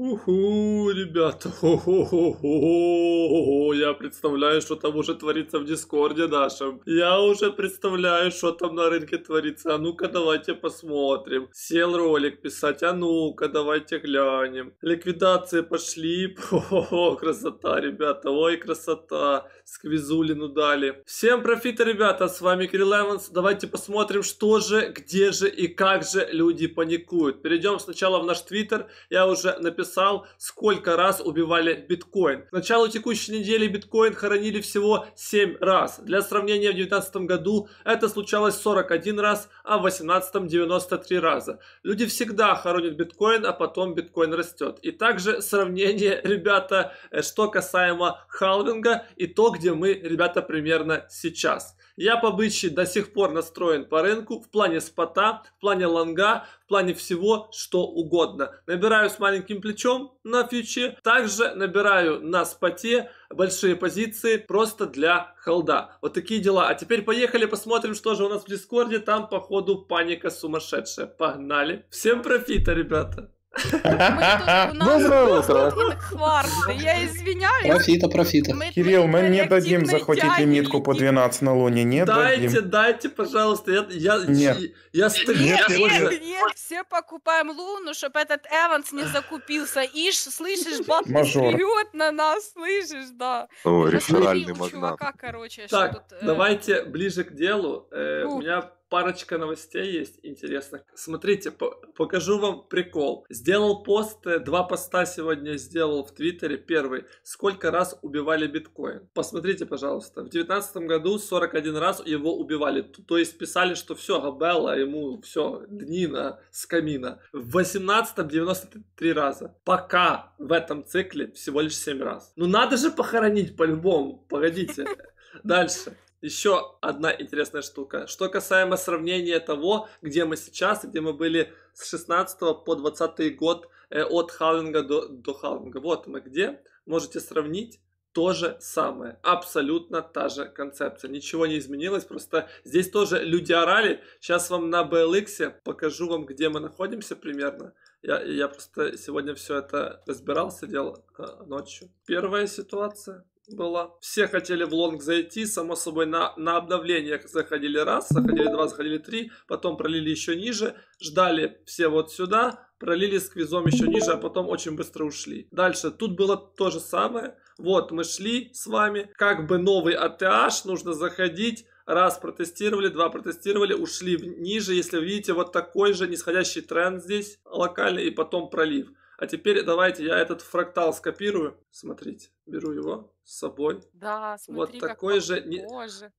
Уху, ребята, хо-хо-хо-хо, я представляю, что там уже творится в Дискорде нашем. Я уже представляю, что там на рынке творится. А ну-ка, давайте посмотрим. Сел ролик писать, а ну-ка, давайте глянем. Ликвидации пошли. О, красота, ребята, ой, красота. Сквизулину дали. Всем профита, ребята, с вами Кирилл Эванс. Давайте посмотрим, что же, где же и как же люди паникуют. Перейдем сначала в наш твиттер. Я уже написал писал, сколько раз убивали биткоин. К началу текущей недели биткоин хоронили всего 7 раз. Для сравнения, в 2019 году это случалось 41 раз, а в 2018 93 раза. Люди всегда хоронят биткоин, а потом биткоин растет. И также сравнение, ребята, э, что касаемо халвинга и то, где мы, ребята, примерно сейчас. Я по бычьи до сих пор настроен по рынку в плане спота, в плане лонга, в плане всего, что угодно. Набираю с маленьким плечом на фьюче, также набираю на споте большие позиции просто для холда. Вот такие дела. А теперь поехали посмотрим, что же у нас в Дискорде. Там, походу, паника сумасшедшая. Погнали. Всем профита, ребята! Доброе утро. Я извиняюсь. Профита, профита. Кирилл, мы не дадим захватить лимитку по 12 на Луне. Не дадим. дайте, дайте, пожалуйста. Я, нет. я стыдно. Нет, нет, все покупаем Луну, чтобы этот Эванс не закупился. Иш, слышишь, баб вперед на нас, слышишь, да. О, реферальный магнат. Так, э, давайте ближе к делу. Э, у меня парочка новостей есть интересных. Смотрите, по покажу вам прикол. Сделал пост, э, два поста сегодня сделал в Твиттере. Первый. Сколько раз убивали биткоин? Посмотрите, пожалуйста. В 2019 году 41 раз его убивали. То есть писали, что все, Габелла, ему все, дни на с В 18 93 раза. Пока в этом цикле всего лишь 7 раз. Ну надо же похоронить по-любому. Погодите. Дальше. Еще одна интересная штука. Что касаемо сравнения того, где мы сейчас, где мы были с 16 по 20 год э, от Халлинга до, до халвинга. Вот мы где. Можете сравнить то же самое. Абсолютно та же концепция. Ничего не изменилось, просто здесь тоже люди орали. Сейчас вам на BLX покажу вам, где мы находимся примерно. Я, я просто сегодня все это разбирался, делал э, ночью. Первая ситуация. Было. Все хотели в лонг зайти, само собой, на, на обновление заходили раз, заходили два, заходили три, потом пролили еще ниже, ждали все вот сюда, пролили с квизом еще ниже, а потом очень быстро ушли. Дальше, тут было то же самое. Вот, мы шли с вами, как бы новый АТH, нужно заходить, раз протестировали, два протестировали, ушли ниже, если вы видите вот такой же нисходящий тренд здесь локальный и потом пролив. А теперь давайте я этот фрактал скопирую. Смотрите, беру его с собой. Да, смотри, вот такой как же. Не...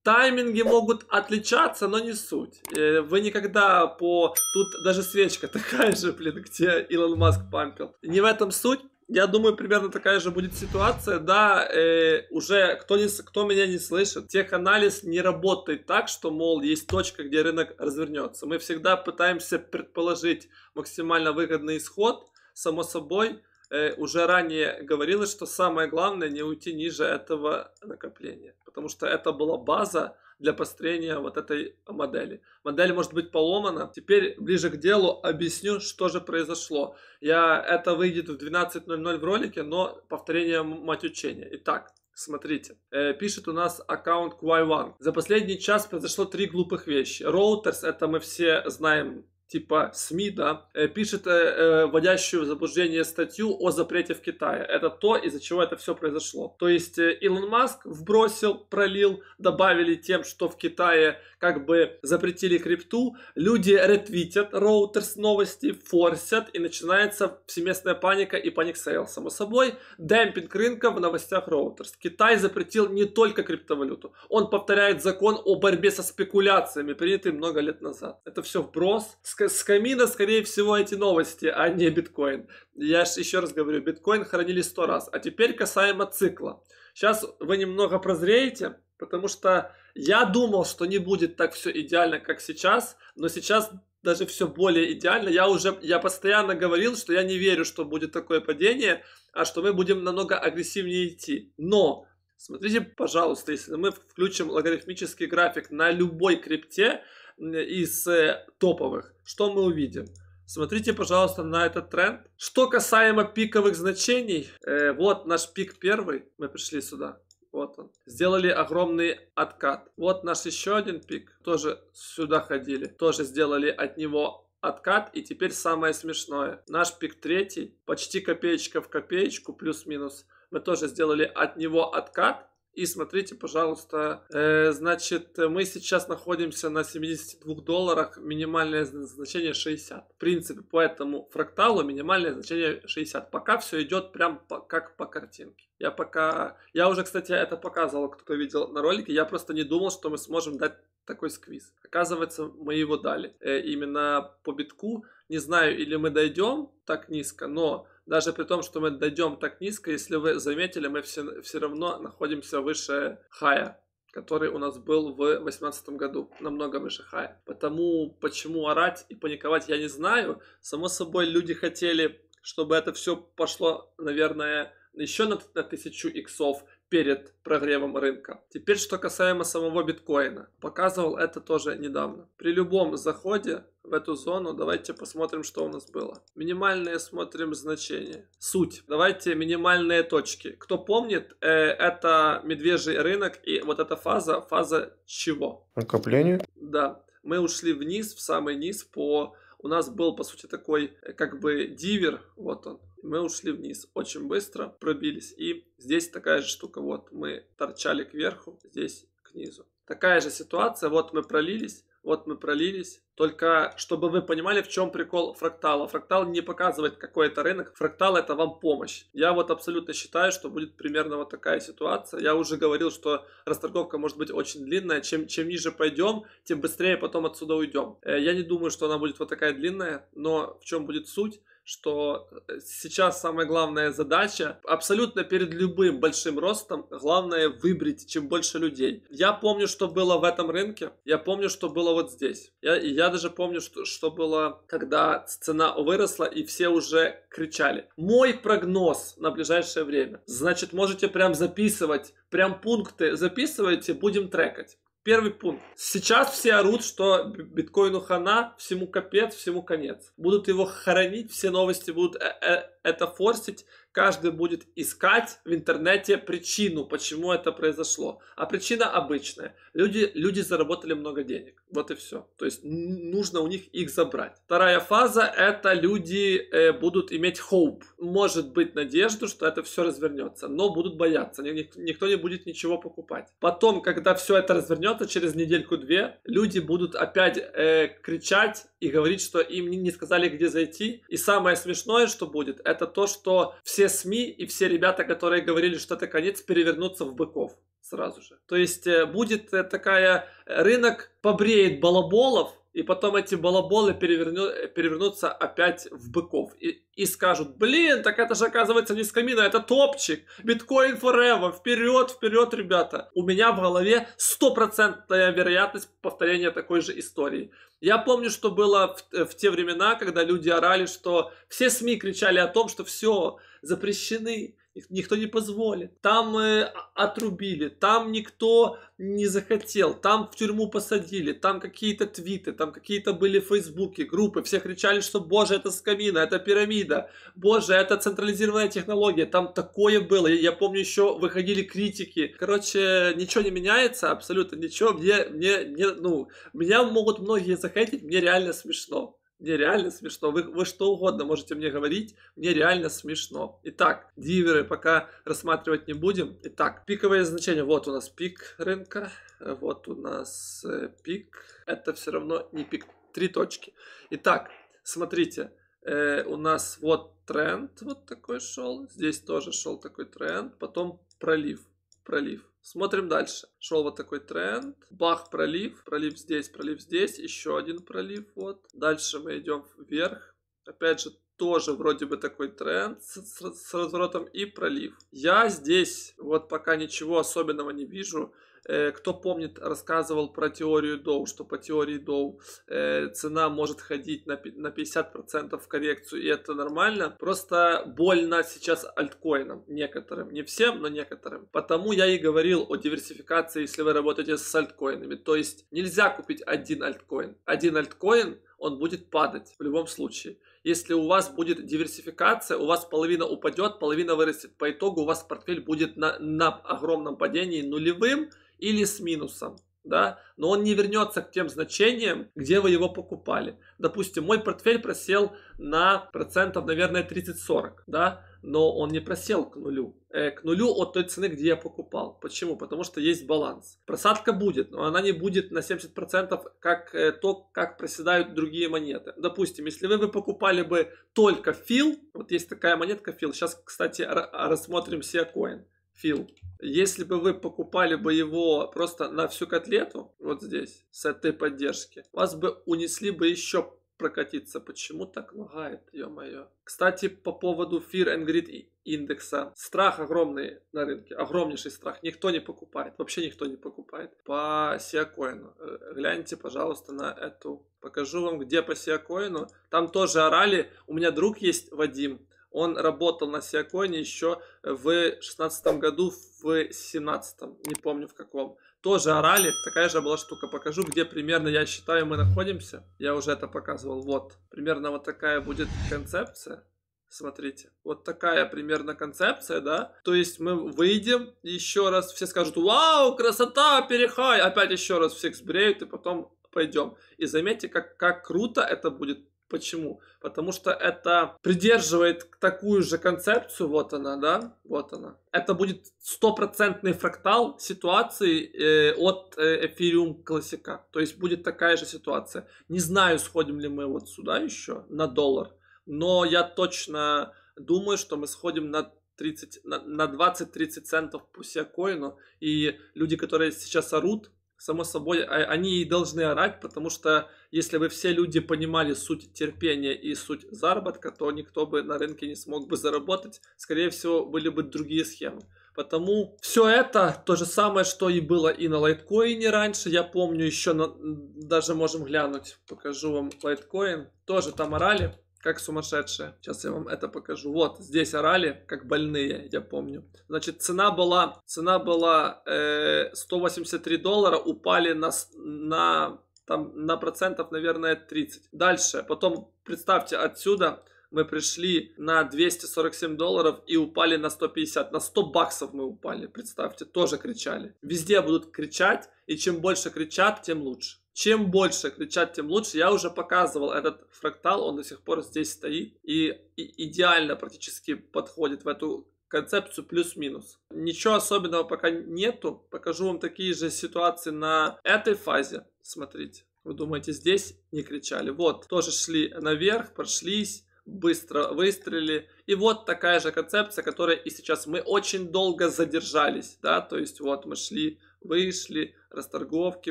Тайминги могут отличаться, но не суть. Э, вы никогда по... Тут даже свечка такая же, блин, где Илон Маск пампил. Не в этом суть. Я думаю, примерно такая же будет ситуация. Да, э, уже кто, не, кто меня не слышит, теханализ не работает так, что, мол, есть точка, где рынок развернется. Мы всегда пытаемся предположить максимально выгодный исход, само собой, э, уже ранее говорилось, что самое главное не уйти ниже этого накопления, потому что это была база для построения вот этой модели. Модель может быть поломана. Теперь ближе к делу объясню, что же произошло. Я, это выйдет в 12.00 в ролике, но повторение мать учения. Итак, Смотрите, э, пишет у нас аккаунт Quai One. За последний час произошло три глупых вещи. Роутерс, это мы все знаем типа СМИ, да, э, пишет э, э, вводящую в заблуждение статью о запрете в Китае. Это то, из-за чего это все произошло. То есть э, Илон Маск вбросил, пролил, добавили тем, что в Китае как бы запретили крипту. Люди ретвитят роутерс новости, форсят, и начинается всеместная паника и паник сейл, само собой. Демпинг рынка в новостях роутерс. Китай запретил не только криптовалюту. Он повторяет закон о борьбе со спекуляциями, принятый много лет назад. Это все вброс с камина, скорее всего, эти новости, а не биткоин. Я же еще раз говорю, биткоин хранили сто раз. А теперь касаемо цикла. Сейчас вы немного прозреете, потому что я думал, что не будет так все идеально, как сейчас, но сейчас даже все более идеально. Я уже, я постоянно говорил, что я не верю, что будет такое падение, а что мы будем намного агрессивнее идти. Но Смотрите, пожалуйста, если мы включим логарифмический график на любой крипте из э, топовых, что мы увидим? Смотрите, пожалуйста, на этот тренд. Что касаемо пиковых значений, э, вот наш пик первый, мы пришли сюда. Вот он. Сделали огромный откат. Вот наш еще один пик. Тоже сюда ходили. Тоже сделали от него откат. И теперь самое смешное. Наш пик третий. Почти копеечка в копеечку, плюс-минус мы тоже сделали от него откат. И смотрите, пожалуйста, э, значит, мы сейчас находимся на 72 долларах, минимальное значение 60. В принципе, по этому фракталу минимальное значение 60. Пока все идет прям по, как по картинке. Я пока, я уже, кстати, это показывал, кто видел на ролике, я просто не думал, что мы сможем дать такой сквиз. Оказывается, мы его дали э, именно по битку. Не знаю, или мы дойдем так низко, но даже при том, что мы дойдем так низко, если вы заметили, мы все, все равно находимся выше хая который у нас был в 2018 году, намного выше хая. Потому почему орать и паниковать я не знаю. Само собой, люди хотели, чтобы это все пошло, наверное, еще на, на тысячу иксов, перед прогревом рынка. Теперь, что касаемо самого биткоина. Показывал это тоже недавно. При любом заходе в эту зону, давайте посмотрим, что у нас было. Минимальные смотрим значения. Суть. Давайте минимальные точки. Кто помнит, э, это медвежий рынок и вот эта фаза, фаза чего? Накопление. Да. Мы ушли вниз, в самый низ по... У нас был, по сути, такой, э, как бы, дивер, вот он, мы ушли вниз очень быстро, пробились. И здесь такая же штука. Вот мы торчали кверху, здесь к низу. Такая же ситуация. Вот мы пролились, вот мы пролились. Только чтобы вы понимали, в чем прикол фрактала. Фрактал не показывает, какой это рынок. Фрактал это вам помощь. Я вот абсолютно считаю, что будет примерно вот такая ситуация. Я уже говорил, что расторговка может быть очень длинная. Чем, чем ниже пойдем, тем быстрее потом отсюда уйдем. Э, я не думаю, что она будет вот такая длинная. Но в чем будет суть? что э, сейчас самая главная задача абсолютно перед любым большим ростом, главное выбрать чем больше людей. Я помню, что было в этом рынке, я помню, что было вот здесь. Я, я даже помню, что, что было, когда цена выросла и все уже кричали. Мой прогноз на ближайшее время. Значит, можете прям записывать, прям пункты записывайте, будем трекать. Первый пункт. Сейчас все орут, что биткоину хана, всему капец, всему конец. Будут его хоронить, все новости будут э, э, это форсить, каждый будет искать в интернете причину, почему это произошло. А причина обычная. Люди, люди заработали много денег. Вот и все. То есть нужно у них их забрать. Вторая фаза – это люди э, будут иметь hope. Может быть надежду, что это все развернется, но будут бояться. Ник никто не будет ничего покупать. Потом, когда все это развернется, через недельку-две, люди будут опять э, кричать и говорить, что им не сказали, где зайти. И самое смешное, что будет – это то, что все СМИ и все ребята, которые говорили, что это конец, перевернутся в быков сразу же. То есть э, будет э, такая, э, рынок побреет балаболов, и потом эти балаболы переверну, перевернутся опять в быков и, и скажут, блин, так это же оказывается не скамина, это топчик, биткоин forever, вперед, вперед, ребята. У меня в голове стопроцентная вероятность повторения такой же истории. Я помню, что было в, э, в те времена, когда люди орали, что все СМИ кричали о том, что все, запрещены никто не позволит. Там э, отрубили, там никто не захотел, там в тюрьму посадили, там какие-то твиты, там какие-то были фейсбуки, группы, все кричали, что боже, это скамина, это пирамида, боже, это централизированная технология, там такое было, я, я помню еще выходили критики, короче, ничего не меняется, абсолютно ничего, мне, мне, мне ну, меня могут многие захотеть, мне реально смешно. Мне реально смешно. Вы, вы что угодно можете мне говорить. Мне реально смешно. Итак, диверы пока рассматривать не будем. Итак, пиковые значения. Вот у нас пик рынка. Вот у нас э, пик. Это все равно не пик. Три точки. Итак, смотрите. Э, у нас вот тренд вот такой шел. Здесь тоже шел такой тренд. Потом пролив пролив. Смотрим дальше. Шел вот такой тренд. Бах, пролив. Пролив здесь, пролив здесь. Еще один пролив. Вот. Дальше мы идем вверх. Опять же, тоже вроде бы такой тренд с, с, с разворотом и пролив. Я здесь вот пока ничего особенного не вижу. Э, кто помнит, рассказывал про теорию Доу, что по теории Доу э, цена может ходить на 50% в коррекцию, и это нормально. Просто больно сейчас альткоинам некоторым, не всем, но некоторым. Потому я и говорил о диверсификации, если вы работаете с альткоинами. То есть нельзя купить один альткоин. Один альткоин, он будет падать в любом случае если у вас будет диверсификация, у вас половина упадет, половина вырастет. По итогу у вас портфель будет на, на огромном падении нулевым, или с минусом, да, но он не вернется к тем значениям, где вы его покупали. Допустим, мой портфель просел на процентов, наверное, 30-40, да, но он не просел к нулю, э, к нулю от той цены, где я покупал. Почему? Потому что есть баланс. Просадка будет, но она не будет на 70%, как э, то, как проседают другие монеты. Допустим, если вы, вы покупали бы только фил, вот есть такая монетка фил, сейчас, кстати, рассмотрим Сиакоин. Фил, если бы вы покупали бы его просто на всю котлету, вот здесь, с этой поддержки, вас бы унесли бы еще прокатиться. Почему так лагает, ё-моё? Кстати, по поводу Fear and Greed индекса. Страх огромный на рынке, огромнейший страх. Никто не покупает, вообще никто не покупает. По Сиакоину. Э, гляньте, пожалуйста, на эту. Покажу вам, где по Сиакоину. Там тоже орали. У меня друг есть, Вадим, он работал на Сиаконе еще э, в 16 году, в 17 не помню в каком. Тоже орали, такая же была штука. Покажу, где примерно, я считаю, мы находимся. Я уже это показывал, вот. Примерно вот такая будет концепция. Смотрите, вот такая примерно концепция, да? То есть мы выйдем, еще раз все скажут, вау, красота, перехай! Опять еще раз всех сбреют и потом пойдем. И заметьте, как, как круто это будет Почему? Потому что это придерживает такую же концепцию, вот она, да, вот она. Это будет стопроцентный фрактал ситуации э, от э, эфириум классика. То есть будет такая же ситуация. Не знаю, сходим ли мы вот сюда еще на доллар, но я точно думаю, что мы сходим на 30, на, на 20-30 центов по сиакоину, и люди, которые сейчас орут, само собой, а, они и должны орать, потому что если бы все люди понимали суть терпения и суть заработка, то никто бы на рынке не смог бы заработать, скорее всего, были бы другие схемы. Потому все это то же самое, что и было и на лайткоине раньше. Я помню еще, на... даже можем глянуть, покажу вам лайткоин. Тоже там орали как сумасшедшие. Сейчас я вам это покажу. Вот, здесь орали, как больные, я помню. Значит, цена была, цена была э, 183 доллара, упали на, на, там, на процентов, наверное, 30. Дальше, потом, представьте, отсюда мы пришли на 247 долларов и упали на 150. На 100 баксов мы упали, представьте, тоже кричали. Везде будут кричать, и чем больше кричат, тем лучше. Чем больше кричать, тем лучше. Я уже показывал этот фрактал, он до сих пор здесь стоит и, и идеально практически подходит в эту концепцию плюс-минус. Ничего особенного пока нету. Покажу вам такие же ситуации на этой фазе. Смотрите. Вы думаете, здесь не кричали? Вот, тоже шли наверх, прошлись, быстро выстрелили. И вот такая же концепция, которая и сейчас. Мы очень долго задержались, да, то есть вот мы шли вышли, расторговки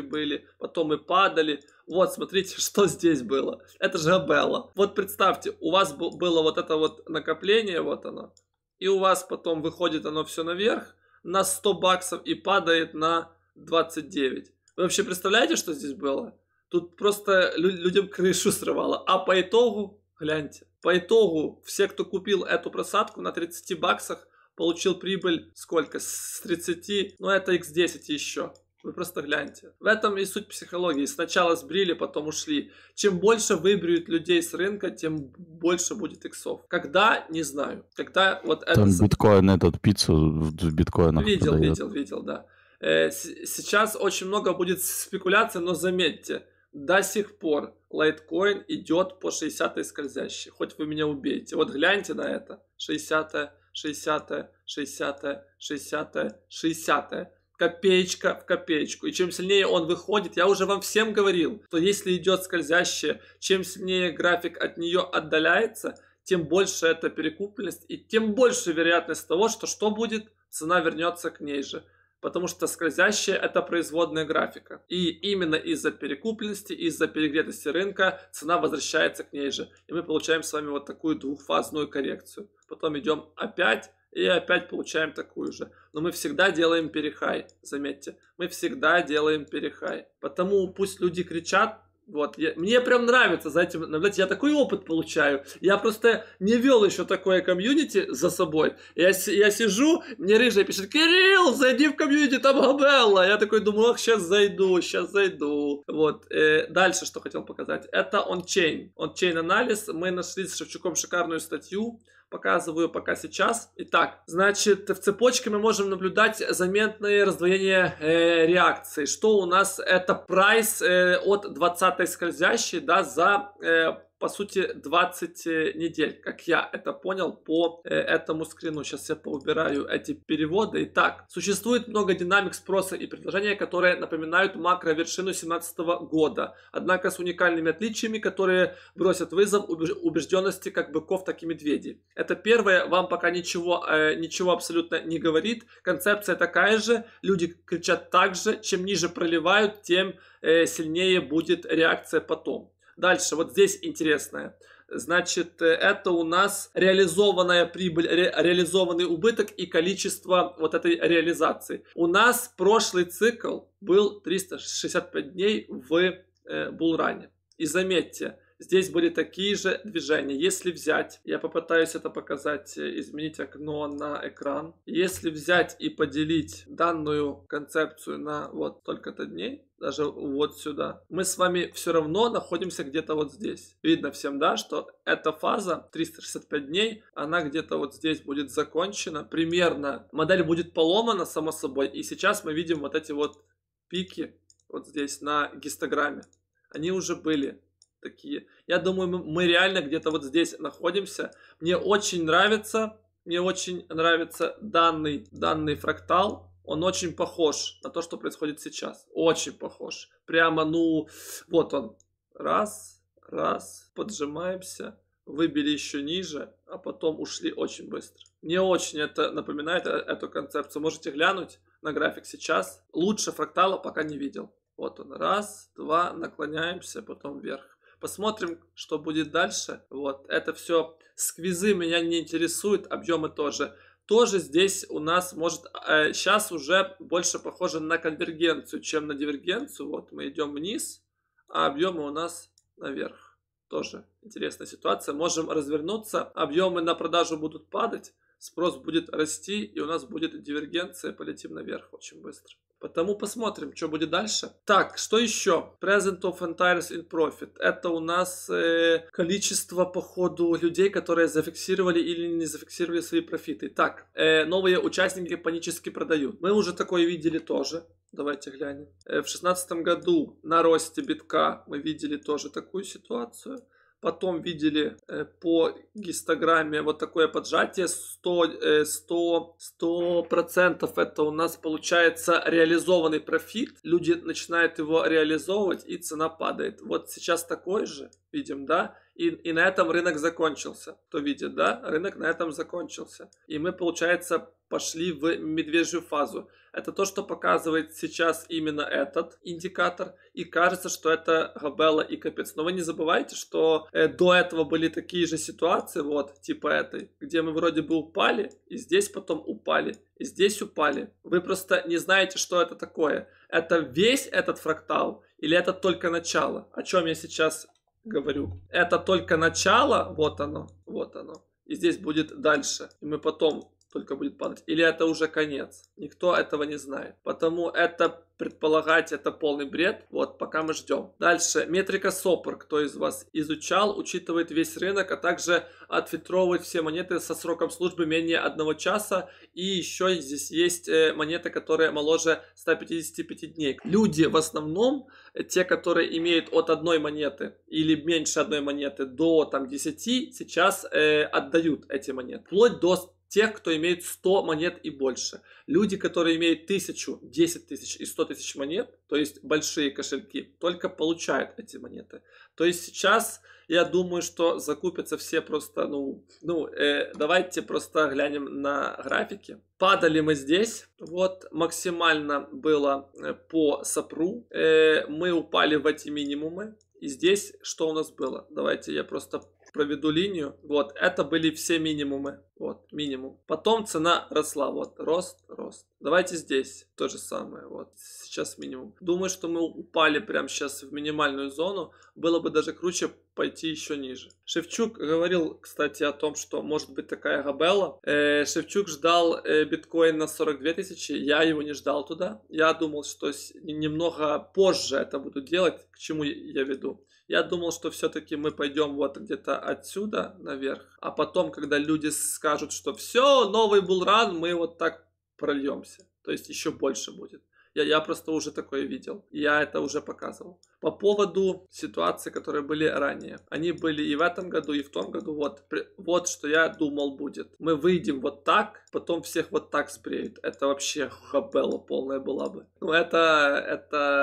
были, потом мы падали. Вот, смотрите, что здесь было. Это же Абелла. Вот представьте, у вас было вот это вот накопление, вот оно, и у вас потом выходит оно все наверх на 100 баксов и падает на 29. Вы вообще представляете, что здесь было? Тут просто лю- людям крышу срывало. А по итогу, гляньте, по итогу все, кто купил эту просадку на 30 баксах, получил прибыль сколько? С 30, ну это x10 еще. Вы просто гляньте. В этом и суть психологии. Сначала сбрили, потом ушли. Чем больше выбьют людей с рынка, тем больше будет иксов. Когда, не знаю. Когда вот Там это... биткоин этот, пиццу в биткоинах Видел, продает. видел, видел, да. Э, сейчас очень много будет спекуляций, но заметьте, до сих пор лайткоин идет по 60-й скользящей. Хоть вы меня убейте. Вот гляньте на это. 60-я 60, 60, 60, 60. Копеечка в копеечку. И чем сильнее он выходит, я уже вам всем говорил, что если идет скользящее чем сильнее график от нее отдаляется, тем больше эта перекупленность и тем больше вероятность того, что что будет, цена вернется к ней же потому что скользящая – это производная графика. И именно из-за перекупленности, из-за перегретости рынка цена возвращается к ней же. И мы получаем с вами вот такую двухфазную коррекцию. Потом идем опять и опять получаем такую же. Но мы всегда делаем перехай, заметьте. Мы всегда делаем перехай. Потому пусть люди кричат, вот, я, мне прям нравится за этим, знаете, я такой опыт получаю. Я просто не вел еще такое комьюнити за собой. Я, я сижу, мне рыжая пишет, Кирилл, зайди в комьюнити, там Габелла. Я такой думаю, ах, сейчас зайду, сейчас зайду. Вот, э, дальше что хотел показать. Это ончейн. Ончейн анализ. Мы нашли с Шевчуком шикарную статью показываю пока сейчас. Итак, значит, в цепочке мы можем наблюдать заметное раздвоение э, реакции. Что у нас? Это прайс э, от 20 скользящей, да, за э, по сути, 20 э, недель, как я это понял по э, этому скрину. Сейчас я поубираю эти переводы. Итак, существует много динамик спроса и предложения, которые напоминают макровершину 2017 года, однако с уникальными отличиями, которые бросят вызов убежденности как быков, так и медведей. Это первое, вам пока ничего, э, ничего абсолютно не говорит, концепция такая же, люди кричат так же, чем ниже проливают, тем э, сильнее будет реакция потом. Дальше, вот здесь интересное. Значит, э, это у нас реализованная прибыль, ре, реализованный убыток и количество вот этой реализации. У нас прошлый цикл был 365 дней в э, Булране. И заметьте, Здесь были такие же движения. Если взять, я попытаюсь это показать, э, изменить окно на экран. Если взять и поделить данную концепцию на вот только-то дней, даже вот сюда. Мы с вами все равно находимся где-то вот здесь. Видно всем, да, что эта фаза 365 дней, она где-то вот здесь будет закончена. Примерно модель будет поломана, само собой. И сейчас мы видим вот эти вот пики вот здесь на гистограмме. Они уже были такие. Я думаю, мы реально где-то вот здесь находимся. Мне очень нравится, мне очень нравится данный, данный фрактал. Он очень похож на то, что происходит сейчас. Очень похож. Прямо, ну, вот он. Раз, раз, поджимаемся, выбили еще ниже, а потом ушли очень быстро. Мне очень это напоминает э, эту концепцию. Можете глянуть на график сейчас. Лучше фрактала пока не видел. Вот он. Раз, два, наклоняемся, потом вверх. Посмотрим, что будет дальше. Вот, это все сквизы меня не интересуют, объемы тоже тоже здесь у нас может э, сейчас уже больше похоже на конвергенцию, чем на дивергенцию. Вот мы идем вниз, а объемы у нас наверх. Тоже интересная ситуация. Можем развернуться, объемы на продажу будут падать, спрос будет расти, и у нас будет дивергенция, полетим наверх очень быстро. Потому посмотрим, что будет дальше. Так, что еще? Present of Entire in Profit. Это у нас э, количество, походу людей, которые зафиксировали или не зафиксировали свои профиты. Так, э, новые участники панически продают. Мы уже такое видели тоже. Давайте глянем. Э, в 2016 году на росте битка мы видели тоже такую ситуацию. Потом видели э, по гистограмме вот такое поджатие 100, 100, 100 процентов это у нас получается реализованный профит. Люди начинают его реализовывать и цена падает. Вот сейчас такой же, видим, да? И, и на этом рынок закончился. Кто видит, да? Рынок на этом закончился. И мы, получается, пошли в медвежью фазу. Это то, что показывает сейчас именно этот индикатор. И кажется, что это Габела и Капец. Но вы не забывайте, что э, до этого были такие же ситуации, вот, типа этой, где мы вроде бы упали, и здесь потом упали, и здесь упали. Вы просто не знаете, что это такое. Это весь этот фрактал или это только начало? О чем я сейчас говорю? Это только начало, вот оно, вот оно. И здесь будет дальше. И мы потом только будет падать. Или это уже конец. Никто этого не знает. Потому это предполагать это полный бред. Вот, пока мы ждем. Дальше. Метрика СОПР. Кто из вас изучал, учитывает весь рынок, а также отфильтровывает все монеты со сроком службы менее одного часа. И еще здесь есть э, монеты, которые моложе 155 дней. Люди в основном, э, те, которые имеют от одной монеты или меньше одной монеты до там 10, сейчас э, отдают эти монеты. Вплоть до тех, кто имеет 100 монет и больше. Люди, которые имеют 1000, 10 тысяч и 100 тысяч монет, то есть большие кошельки, только получают эти монеты. То есть сейчас я думаю, что закупятся все просто, ну, ну э, давайте просто глянем на графики. Падали мы здесь, вот максимально было э, по сапру, э, мы упали в эти минимумы. И здесь что у нас было? Давайте я просто проведу линию. Вот, это были все минимумы. Вот, минимум. Потом цена росла. Вот, рост, рост. Давайте здесь то же самое. Вот, сейчас минимум. Думаю, что мы упали прямо сейчас в минимальную зону. Было бы даже круче пойти еще ниже. Шевчук говорил, кстати, о том, что может быть такая габела. Э, Шевчук ждал э, биткоин на 42 тысячи. Я его не ждал туда. Я думал, что немного позже это буду делать, к чему я веду. Я думал, что все-таки мы пойдем вот где-то отсюда наверх, а потом, когда люди скажут, что все, новый булран, мы вот так прольемся. То есть еще больше будет. Я, я просто уже такое видел. Я это уже показывал. По поводу ситуации, которые были ранее. Они были и в этом году, и в том году. Вот, вот что я думал будет. Мы выйдем вот так, потом всех вот так спреют. Это вообще хабела полная была бы. Ну, это, это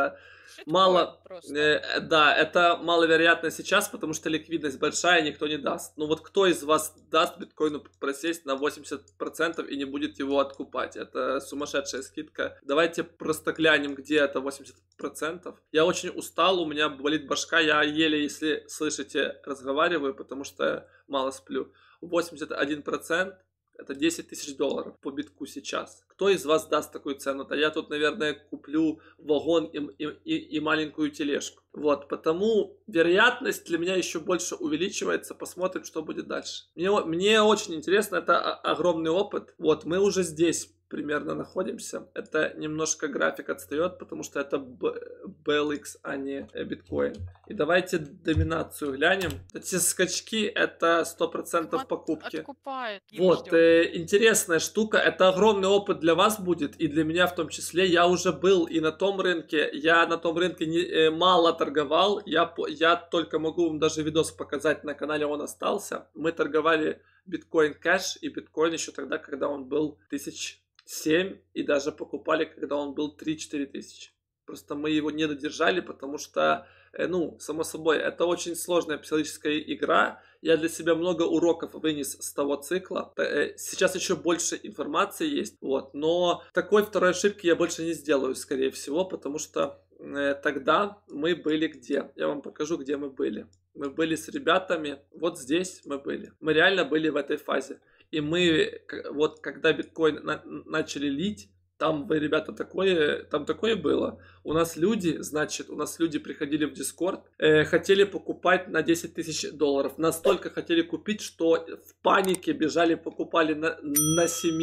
мало, э, э, да, это маловероятно сейчас, потому что ликвидность большая, никто не даст. Ну вот кто из вас даст биткоину просесть на 80% и не будет его откупать? Это сумасшедшая скидка. Давайте просто глянем, где это 80%. Я очень устал, у меня болит башка, я еле, если слышите, разговариваю, потому что мало сплю. 81% это 10 тысяч долларов по битку сейчас. Кто из вас даст такую цену А Я тут, наверное, куплю вагон и, и, и, и маленькую тележку. Вот, потому вероятность для меня еще больше увеличивается. Посмотрим, что будет дальше. Мне, мне очень интересно, это огромный опыт. Вот, мы уже здесь примерно находимся. Это немножко график отстает, потому что это BLX, а не э, биткоин. И давайте доминацию глянем. Эти скачки это 100% От, покупки. Откупает. Вот, э, интересная штука. Это огромный опыт для вас будет, и для меня в том числе. Я уже был и на том рынке. Я на том рынке не, э, мало торговал. Я, я только могу вам даже видос показать на канале «Он остался». Мы торговали биткоин кэш и биткоин еще тогда, когда он был тысяч 7 и даже покупали, когда он был 3-4 тысячи. Просто мы его не додержали, потому что, э, ну, само собой, это очень сложная психологическая игра. Я для себя много уроков вынес с того цикла. Э, сейчас еще больше информации есть, вот. Но такой второй ошибки я больше не сделаю, скорее всего, потому что э, тогда мы были где? Я вам покажу, где мы были. Мы были с ребятами, вот здесь мы были. Мы реально были в этой фазе. И мы, вот когда биткоин на, начали лить, там, вы, ребята, такое, там такое было. У нас люди, значит, у нас люди приходили в Дискорд, э, хотели покупать на 10 тысяч долларов. Настолько хотели купить, что в панике бежали, покупали на, на 7,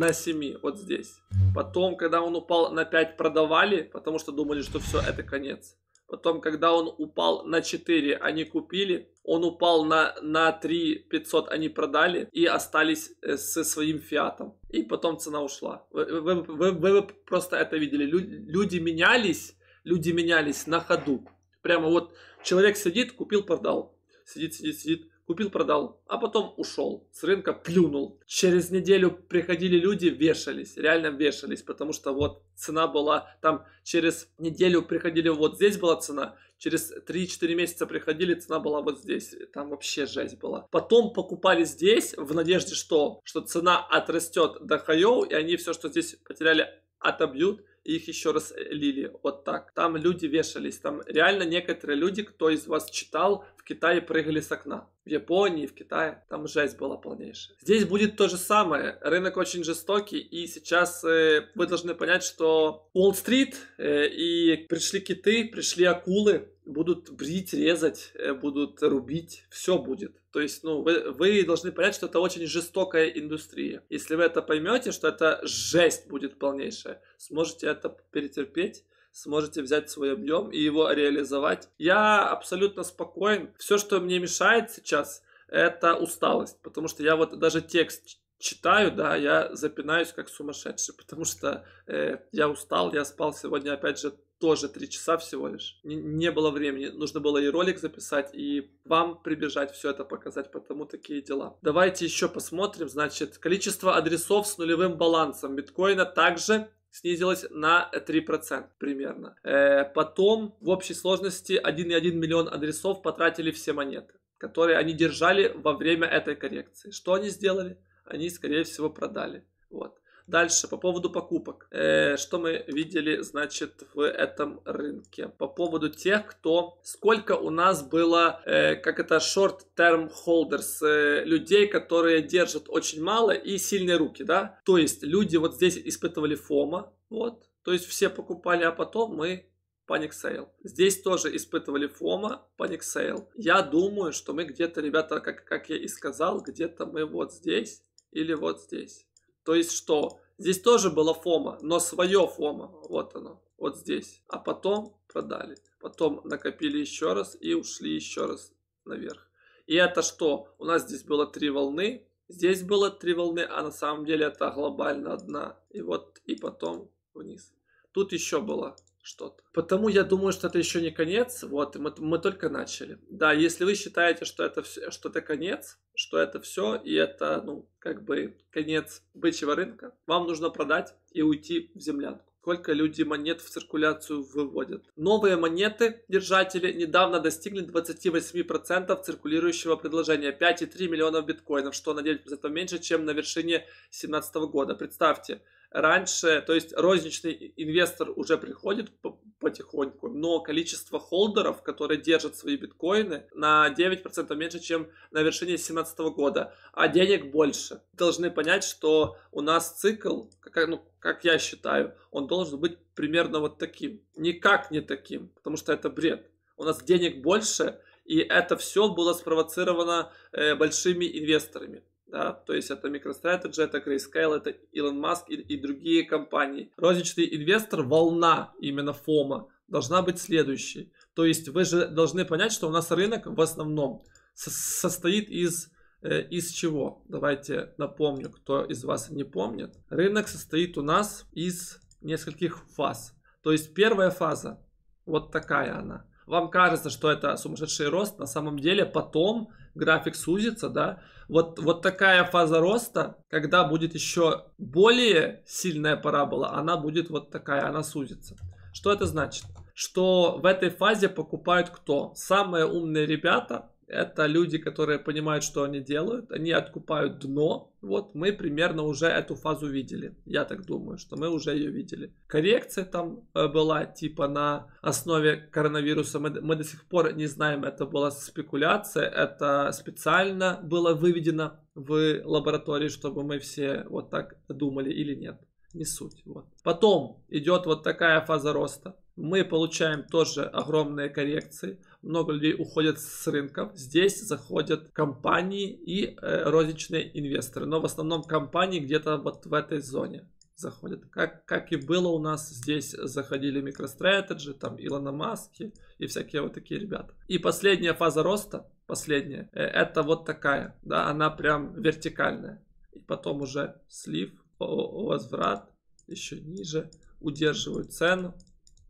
на 7, вот здесь. Потом, когда он упал на 5, продавали, потому что думали, что все, это конец. Потом, когда он упал на 4, они купили. Он упал на, на 3 500, они продали и остались э, со своим фиатом. И потом цена ушла. Вы, вы, вы, вы просто это видели. Лю, люди менялись, люди менялись на ходу. Прямо вот человек сидит, купил, продал. Сидит, сидит, сидит купил-продал, а потом ушел с рынка, плюнул. Через неделю приходили люди, вешались, реально вешались, потому что вот цена была там через неделю приходили, вот здесь была цена, через 3-4 месяца приходили, цена была вот здесь, там вообще жесть была. Потом покупали здесь в надежде, что, что цена отрастет до хайоу, и они все, что здесь потеряли, отобьют их еще раз лили. Вот так. Там люди вешались. Там реально некоторые люди, кто из вас читал, в Китае прыгали с окна. В Японии, в Китае. Там жесть была полнейшая. Здесь будет то же самое. Рынок очень жестокий. И сейчас э, вы должны понять, что Уолл-стрит э, и пришли киты, пришли акулы будут брить, резать, э, будут рубить, все будет. То есть, ну, вы, вы должны понять, что это очень жестокая индустрия. Если вы это поймете, что это жесть будет полнейшая, сможете это перетерпеть, сможете взять свой объем и его реализовать. Я абсолютно спокоен. Все, что мне мешает сейчас, это усталость, потому что я вот даже текст читаю, да, я запинаюсь как сумасшедший, потому что э, я устал, я спал сегодня опять же тоже три часа всего лишь. Не, не было времени. Нужно было и ролик записать, и вам прибежать, все это показать, потому такие дела. Давайте еще посмотрим. Значит, количество адресов с нулевым балансом биткоина также снизилось на 3% примерно. Э, потом в общей сложности 1,1 миллион адресов потратили все монеты, которые они держали во время этой коррекции. Что они сделали? Они, скорее всего, продали. Вот. Дальше, по поводу покупок. Э, что мы видели, значит, в этом рынке? По поводу тех, кто... Сколько у нас было, э, как это, short-term holders, э, людей, которые держат очень мало и сильные руки, да? То есть люди вот здесь испытывали фома, вот. То есть все покупали, а потом мы паник-сейл. Здесь тоже испытывали фома, паник-сейл. Я думаю, что мы где-то, ребята, как, как я и сказал, где-то мы вот здесь или вот здесь. То есть что? Здесь тоже была фома, но свое фома. Вот оно, вот здесь. А потом продали. Потом накопили еще раз и ушли еще раз наверх. И это что? У нас здесь было три волны, здесь было три волны, а на самом деле это глобально одна. И вот, и потом вниз. Тут еще было что-то. Потому я думаю, что это еще не конец. Вот, мы, мы только начали. Да, если вы считаете, что это, все, что это конец, что это все, и это, ну, как бы конец бычьего рынка, вам нужно продать и уйти в землянку сколько люди монет в циркуляцию выводят. Новые монеты держатели недавно достигли 28% циркулирующего предложения 5,3 миллионов биткоинов, что на 9% меньше, чем на вершине 2017 года. Представьте, раньше, то есть розничный инвестор уже приходит потихоньку, но количество холдеров, которые держат свои биткоины, на 9% меньше, чем на вершине 2017 года, а денег больше. Должны понять, что у нас цикл, как, ну, как я считаю, он должен быть примерно вот таким. Никак не таким, потому что это бред. У нас денег больше, и это все было спровоцировано э, большими инвесторами да, то есть это MicroStrategy, это Grayscale, это Илон Маск и, и другие компании. Розничный инвестор, волна именно ФОМа должна быть следующей. То есть вы же должны понять, что у нас рынок в основном со- состоит из э, из чего? Давайте напомню, кто из вас не помнит. Рынок состоит у нас из нескольких фаз. То есть первая фаза, вот такая она. Вам кажется, что это сумасшедший рост, на самом деле потом график сузится, да, вот, вот такая фаза роста, когда будет еще более сильная парабола, она будет вот такая, она сузится. Что это значит? Что в этой фазе покупают кто? Самые умные ребята, это люди, которые понимают, что они делают, они откупают дно. Вот мы примерно уже эту фазу видели. Я так думаю, что мы уже ее видели. Коррекция там э, была типа на основе коронавируса. Мы, мы до сих пор не знаем, это была спекуляция, это специально было выведено в лаборатории, чтобы мы все вот так думали или нет. Не суть. Вот. Потом идет вот такая фаза роста мы получаем тоже огромные коррекции. Много людей уходят с рынков. Здесь заходят компании и э, розничные инвесторы. Но в основном компании где-то вот в этой зоне заходят. Как, как и было у нас здесь заходили MicroStrategy, там Илона Маски и всякие вот такие ребята. И последняя фаза роста, последняя, э, это вот такая, да, она прям вертикальная. И потом уже слив, возврат, еще ниже, удерживают цену,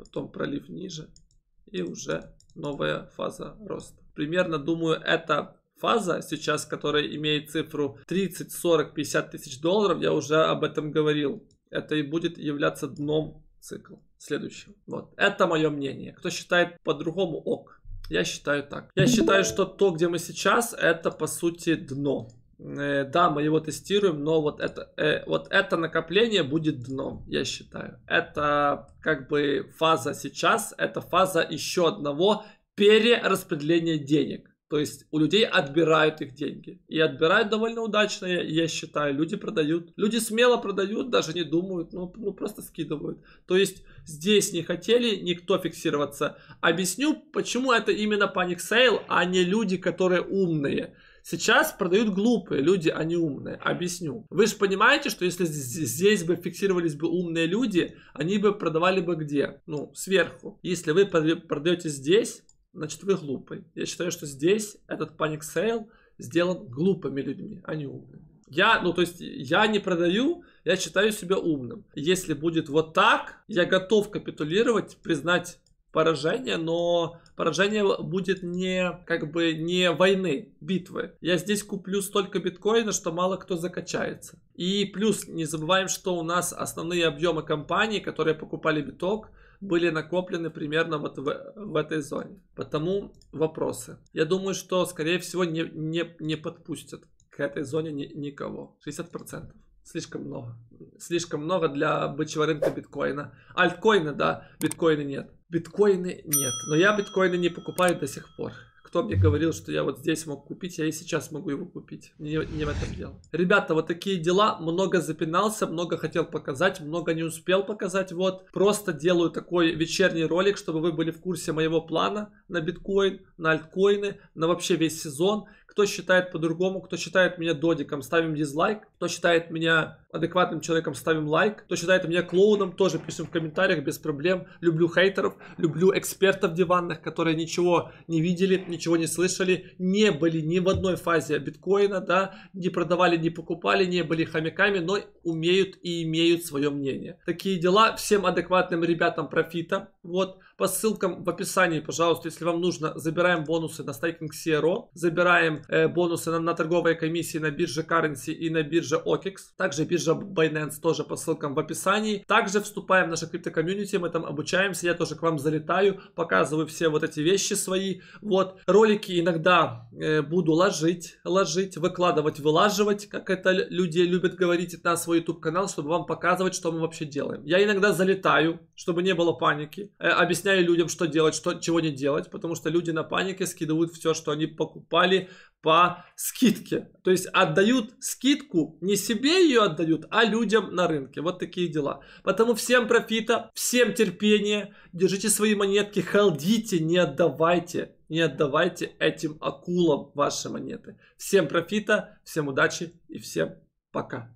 потом пролив ниже и уже новая фаза роста. Примерно, думаю, это фаза сейчас, которая имеет цифру 30, 40, 50 тысяч долларов, я уже об этом говорил. Это и будет являться дном цикла следующего. Вот. Это мое мнение. Кто считает по-другому, ок. Я считаю так. Я считаю, что то, где мы сейчас, это по сути дно. Э, да, мы его тестируем, но вот это, э, вот это накопление будет дном, я считаю. Это как бы фаза сейчас, это фаза еще одного перераспределения денег. То есть у людей отбирают их деньги. И отбирают довольно удачно, я, я считаю. Люди продают. Люди смело продают, даже не думают, ну, ну просто скидывают. То есть здесь не хотели никто фиксироваться. Объясню, почему это именно паник сейл, а не люди, которые умные. Сейчас продают глупые люди, а не умные. Объясню. Вы же понимаете, что если здесь бы фиксировались бы умные люди, они бы продавали бы где? Ну, сверху. Если вы продаете здесь, значит вы глупый. Я считаю, что здесь этот паник сейл сделан глупыми людьми, а не умными. Я, ну то есть я не продаю, я считаю себя умным. Если будет вот так, я готов капитулировать, признать поражение, но поражение будет не, как бы, не войны, битвы. Я здесь куплю столько биткоина, что мало кто закачается. И плюс, не забываем, что у нас основные объемы компаний, которые покупали биток, были накоплены примерно вот в, в этой зоне. Потому вопросы. Я думаю, что, скорее всего, не, не, не подпустят к этой зоне ни, никого. 60%. Слишком много. Слишком много для бычьего рынка биткоина. Альткоины, да, биткоина нет. Биткоины нет. Но я биткоины не покупаю до сих пор. Кто мне говорил, что я вот здесь мог купить, я и сейчас могу его купить. Не, не в этом дело. Ребята, вот такие дела. Много запинался, много хотел показать, много не успел показать. Вот просто делаю такой вечерний ролик, чтобы вы были в курсе моего плана на биткоин, на альткоины, на вообще весь сезон кто считает по-другому, кто считает меня додиком, ставим дизлайк. Кто считает меня адекватным человеком, ставим лайк. Кто считает меня клоуном, тоже пишем в комментариях без проблем. Люблю хейтеров, люблю экспертов диванных, которые ничего не видели, ничего не слышали, не были ни в одной фазе биткоина, да, не продавали, не покупали, не были хомяками, но умеют и имеют свое мнение. Такие дела. Всем адекватным ребятам профита. Вот по ссылкам в описании, пожалуйста, если вам нужно. Забираем бонусы на стейкинг CRO, забираем э, бонусы на, на торговые комиссии на бирже Currency и на бирже OKEX. Также биржа Binance тоже по ссылкам в описании. Также вступаем в наше крипто-комьюнити, мы там обучаемся, я тоже к вам залетаю, показываю все вот эти вещи свои. Вот, ролики иногда э, буду ложить, ложить, выкладывать, вылаживать, как это люди любят говорить на свой YouTube канал, чтобы вам показывать, что мы вообще делаем. Я иногда залетаю, чтобы не было паники, э, объясняю объясняли людям, что делать, что, чего не делать, потому что люди на панике скидывают все, что они покупали по скидке. То есть отдают скидку, не себе ее отдают, а людям на рынке. Вот такие дела. Поэтому всем профита, всем терпения, держите свои монетки, халдите, не отдавайте, не отдавайте этим акулам ваши монеты. Всем профита, всем удачи и всем пока.